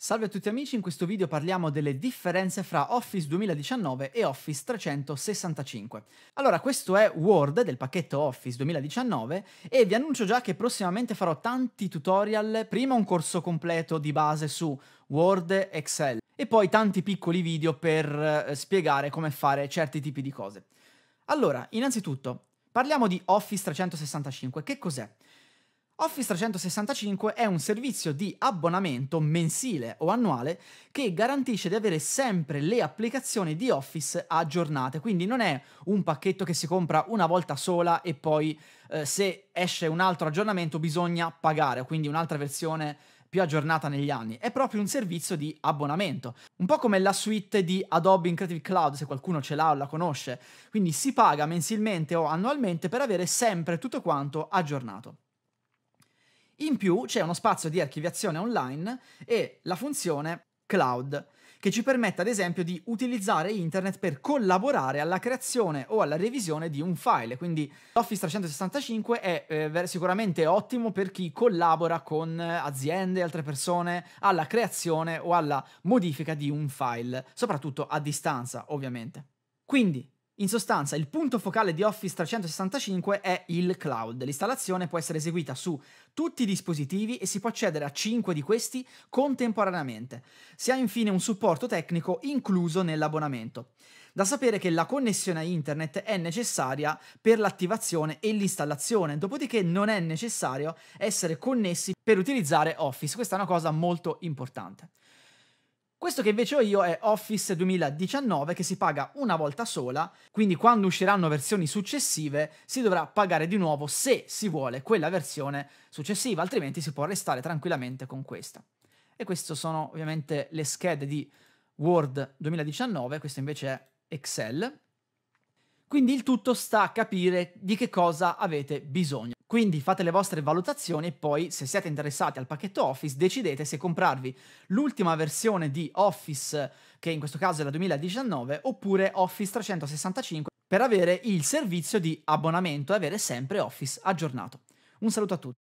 Salve a tutti amici, in questo video parliamo delle differenze fra Office 2019 e Office 365. Allora, questo è Word del pacchetto Office 2019 e vi annuncio già che prossimamente farò tanti tutorial, prima un corso completo di base su Word, Excel e poi tanti piccoli video per eh, spiegare come fare certi tipi di cose. Allora, innanzitutto, parliamo di Office 365. Che cos'è? Office 365 è un servizio di abbonamento mensile o annuale che garantisce di avere sempre le applicazioni di Office aggiornate, quindi non è un pacchetto che si compra una volta sola e poi eh, se esce un altro aggiornamento bisogna pagare, quindi un'altra versione più aggiornata negli anni. È proprio un servizio di abbonamento, un po' come la suite di Adobe in Creative Cloud, se qualcuno ce l'ha o la conosce. Quindi si paga mensilmente o annualmente per avere sempre tutto quanto aggiornato. In più c'è uno spazio di archiviazione online e la funzione cloud, che ci permette ad esempio di utilizzare internet per collaborare alla creazione o alla revisione di un file. Quindi Office 365 è eh, sicuramente ottimo per chi collabora con aziende e altre persone alla creazione o alla modifica di un file, soprattutto a distanza ovviamente. Quindi in sostanza, il punto focale di Office 365 è il cloud. L'installazione può essere eseguita su tutti i dispositivi e si può accedere a 5 di questi contemporaneamente. Si ha infine un supporto tecnico incluso nell'abbonamento. Da sapere che la connessione a internet è necessaria per l'attivazione e l'installazione, dopodiché non è necessario essere connessi per utilizzare Office. Questa è una cosa molto importante. Questo che invece ho io è Office 2019 che si paga una volta sola, quindi quando usciranno versioni successive si dovrà pagare di nuovo se si vuole quella versione successiva, altrimenti si può restare tranquillamente con questa. E queste sono ovviamente le schede di Word 2019, questo invece è Excel. Quindi il tutto sta a capire di che cosa avete bisogno. Quindi fate le vostre valutazioni e poi, se siete interessati al pacchetto Office, decidete se comprarvi l'ultima versione di Office, che in questo caso è la 2019, oppure Office 365 per avere il servizio di abbonamento e avere sempre Office aggiornato. Un saluto a tutti.